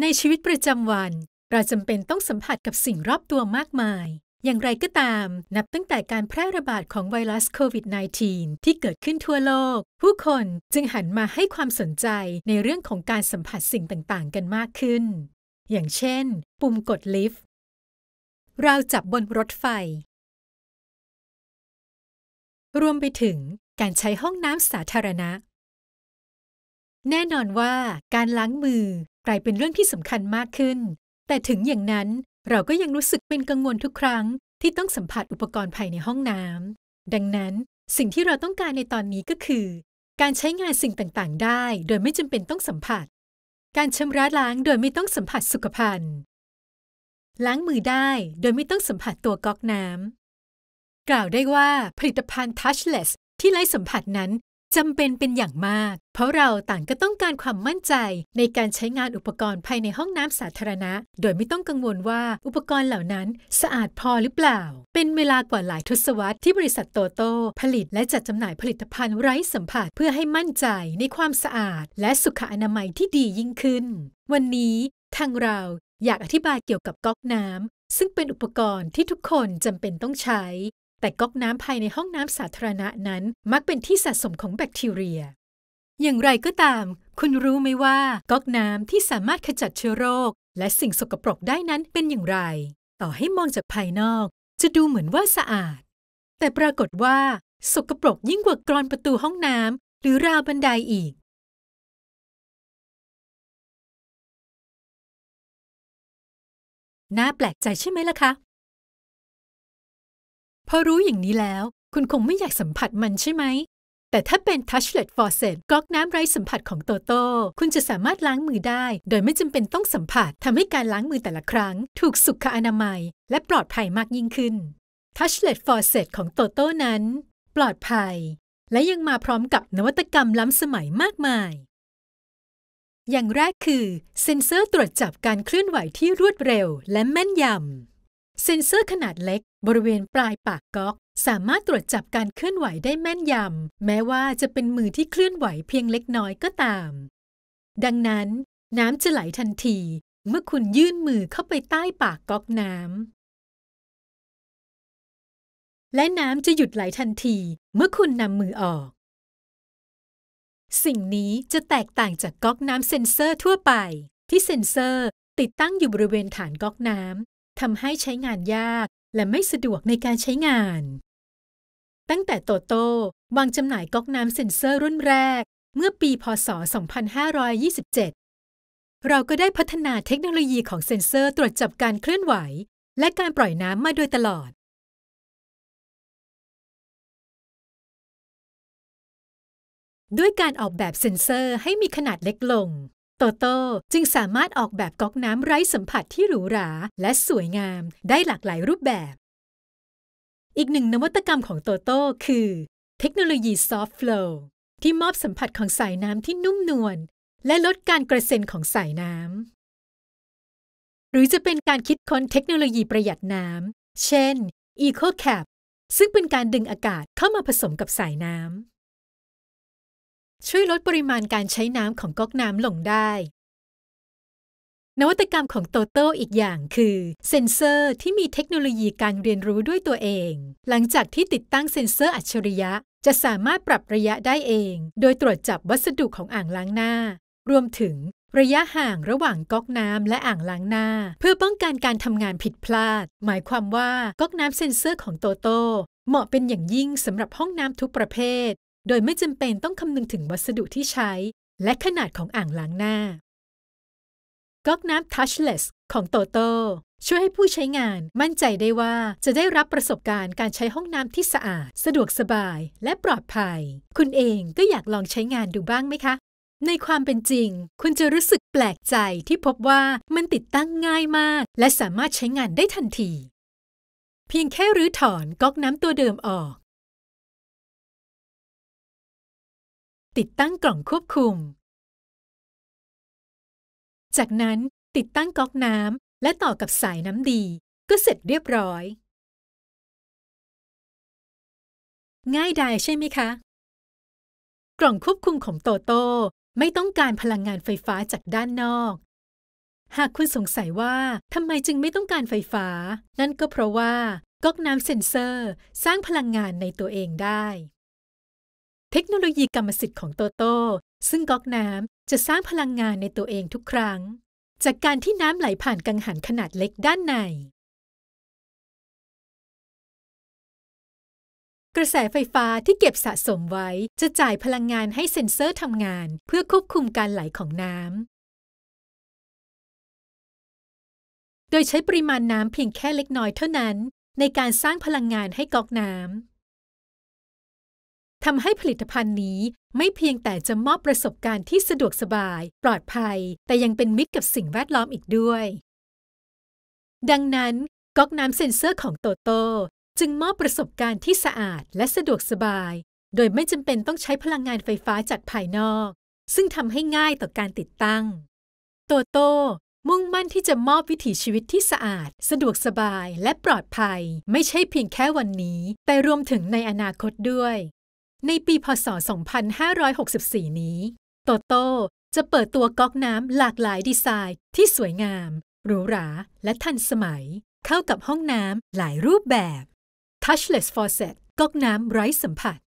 ในชีวิตประจำวัน เราจำเป็นต้องสัมผัสกับสิ่งรอบตัวมากมาย อย่างไรก็ตามนับตั้งแต่การแพร่ระบาดของไวรัสโควิด -19 ที่เกิดขึ้นทั่วโลก ผู้คนจึงหันมาให้ความสนใจในเรื่องของการสัมผัสสิ่งต่าง ๆ กันมากขึ้น อย่างเช่น ปุ่มกดลิฟต์เราจับบนรถไฟ รวมไปถึงการใช้ห้องน้ำสาธารณะ แน่นอนว่าการล้างมือกลายเป็นเรื่องที่สำคัญมากขึ้น แต่ถึงอย่างนั้นเราก็ยังรู้สึกเป็นกังวลทุกครั้ง ที่ต้องสัมผัสอุปกรณ์ภายในห้องน้ำ ดังนั้นสิ่งที่เราต้องการในตอนนี้ก็คือ การใช้งานสิ่งต่าง ๆ ได้โดยไม่จำเป็นต้องสัมผัส การชำระล้างโดยไม่ต้องสัมผัสสุขภัณฑ์ ล้างมือได้โดยไม่ต้องสัมผัสตัวก๊อกน้ำกล่าวได้ว่าผลิตภัณฑ์ Touchless ที่ไร้สัมผัสนั้นจำเป็นเป็นอย่างมาก เพราะเราต่างก็ต้องการความมั่นใจในการใช้งานอุปกรณ์ภายในห้องน้ำสาธารณะ โดยไม่ต้องกังวลว่า อุปกรณ์เหล่านั้นสะอาดพอหรือเปล่า เป็นเวลากว่าหลายทศวรรษที่บริษัทโตโต้ผลิตและจัดจำหน่ายผลิตภัณฑ์ไร้สัมผัสเพื่อให้มั่นใจในความสะอาด และสุขอนามัยที่ดียิ่งขึ้น วันนี้ทางเราอยากอธิบายเกี่ยวกับก๊อกน้ำซึ่งเป็นอุปกรณ์ที่ทุกคนจำเป็นต้องใช้แต่ก๊อกน้ำภายในห้องน้ำสาธารณะนั้นมักเป็นที่สะสมของแบคทีเรีย อย่างไรก็ตาม คุณรู้ไหมว่าก๊อกน้ำที่สามารถขจัดเชื้อโรค และสิ่งสกปรกได้นั้นเป็นอย่างไร ต่อให้มองจากภายนอก จะดูเหมือนว่าสะอาด แต่ปรากฏว่า สกปรกยิ่งกว่ากรอนประตูห้องน้ำ หรือราวบันไดอีก น่าแปลกใจใช่ไหมล่ะคะพอรู้อย่างนี้แล้ว คุณคงไม่อยากสัมผัสมันใช่ไหม แต่ถ้าเป็น Touchlet Faucet ก๊อกน้ำไร้สัมผัสของโตโต้คุณจะสามารถล้างมือได้ โดยไม่จำเป็นต้องสัมผัสทำให้การล้างมือแต่ละครั้ง ถูกสุขอนามัย และปลอดภัยมากยิ่งขึ้น Touchlet Faucet ของโตโต้นั้น ปลอดภัย และยังมาพร้อมกับนวัตกรรมล้ำสมัยมากมาย อย่างแรกคือ เซ็นเซอร์ตรวจจับการเคลื่อนไหวที่รวดเร็ว และแม่นยำเซ็นเซอร์ขนาดเล็กบริเวณปลายปากก๊อก สามารถตรวจจับการเคลื่อนไหวได้แม่นยำ แม้ว่าจะเป็นมือที่เคลื่อนไหวเพียงเล็กน้อยก็ตาม ดังนั้น น้ำจะไหลทันที เมื่อคุณยื่นมือเข้าไปใต้ปากก๊อกน้ำและน้ำจะหยุดไหลทันที เมื่อคุณนำมือออก สิ่งนี้จะแตกต่างจากก๊อกน้ำเซ็นเซอร์ทั่วไป ที่เซ็นเซอร์ติดตั้งอยู่บริเวณฐานก๊อกน้ำทำให้ใช้งานยากและไม่สะดวกในการใช้งาน ตั้งแต่โตโต้วางจำหน่ายก๊อกน้ำเซ็นเซอร์รุ่นแรก เมื่อปีพศ 2527 เราก็ได้พัฒนาเทคโนโลยีของเซ็นเซอร์ตรวจจับการเคลื่อนไหว และการปล่อยน้ำมาโดยตลอด ด้วยการออกแบบเซ็นเซอร์ให้มีขนาดเล็กลงโตโต้จึงสามารถออกแบบก๊อกน้ำไร้สัมผัสที่หรูหรา และสวยงามได้หลากหลายรูปแบบ อีกหนึ่งนวัตกรรมของโตโต้คือ เทคโนโลยีซอฟต์ฟลูที่มอบสัมผัสของสายน้ำที่นุ่มนวล และลดการกระเซ็นของสายน้ำ หรือจะเป็นการคิดค้นเทคโนโลยีประหยัดน้ำ เช่น EcoCap ซึ่งเป็นการดึงอากาศเข้ามาผสมกับสายน้ำช่วยลดปริมาณการใช้น้ำของก๊อกน้ำลงได้ นวัตกรรมของโตโต้อีกอย่างคือ เซ็นเซอร์ที่มีเทคโนโลยีการเรียนรู้ด้วยตัวเอง หลังจากที่ติดตั้งเซ็นเซอร์อัจฉริยะจะสามารถปรับระยะได้เอง โดยตรวจจับวัสดุของอ่างล้างหน้า รวมถึงระยะห่างระหว่างก๊อกน้ำและอ่างล้างหน้า เพื่อป้องกันการทำงานผิดพลาด หมายความว่าก๊อกน้ำเซ็นเซอร์ของโตโตเหมาะเป็นอย่างยิ่งสำหรับห้องน้ำทุกประเภทโดยไม่จำเป็นต้องคำนึงถึงวัสดุที่ใช้ และขนาดของอ่างล้างหน้าก๊อกน้ำ touchless ของโตโต้ช่วยให้ผู้ใช้งานมั่นใจได้ว่าจะได้รับประสบการณ์การใช้ห้องน้ำที่สะอาดสะดวกสบาย และปลอดภัย คุณเองก็อยากลองใช้งานดูบ้างไหมคะ ในความเป็นจริง คุณจะรู้สึกแปลกใจที่พบว่ามันติดตั้งง่ายมาก และสามารถใช้งานได้ทันที เพียงแค่รื้อถอนก๊อกน้ำตัวเดิมออกติดตั้งกล่องควบคุม จากนั้นติดตั้งก๊อกน้ำและต่อกับสายน้ำดีก็เสร็จเรียบร้อย ง่ายดายใช่ไหมคะ กล่องควบคุมของโตโต้ไม่ต้องการพลังงานไฟฟ้าจากด้านนอก หากคุณสงสัยว่าทำไมจึงไม่ต้องการไฟฟ้า นั่นก็เพราะว่าก๊อกน้ำเซ็นเซอร์สร้างพลังงานในตัวเองได้เทคโนโลยีกรรมสิทธิ์ของโตโต้ ซึ่งก๊อกน้ำจะสร้างพลังงานในตัวเองทุกครั้ง จากการที่น้ำไหลผ่านกังหันขนาดเล็กด้านใน กระแสไฟฟ้าที่เก็บสะสมไว้จะจ่ายพลังงานให้เซ็นเซอร์ทำงานเพื่อควบคุมการไหลของน้ำ โดยใช้ปริมาณน้ำเพียงแค่เล็กน้อยเท่านั้น ในการสร้างพลังงานให้ก๊อกน้ำทำให้ผลิตภัณฑ์นี้ไม่เพียงแต่จะมอบประสบการณ์ที่สะดวกสบาย ปลอดภัย แต่ยังเป็นมิตรกับสิ่งแวดล้อมอีกด้วย ดังนั้นก๊อกน้ำเซ็นเซอร์ของโตโตจึงมอบประสบการณ์ที่สะอาดและสะดวกสบาย โดยไม่จำเป็นต้องใช้พลังงานไฟฟ้าจากภายนอก ซึ่งทำให้ง่ายต่อการติดตั้ง โตโต มุ่งมั่นที่จะมอบวิถีชีวิตที่สะอาด สะดวกสบาย และปลอดภัย ไม่ใช่เพียงแค่วันนี้แต่รวมถึงในอนาคตด้วยในปีพศ 2564 นี้ โตโต้จะเปิดตัวก๊อกน้ำหลากหลายดีไซน์ที่สวยงาม หรูหราและทันสมัย เข้ากับห้องน้ำหลายรูปแบบ Touchless Faucet ก๊อกน้ำไร้สัมผัส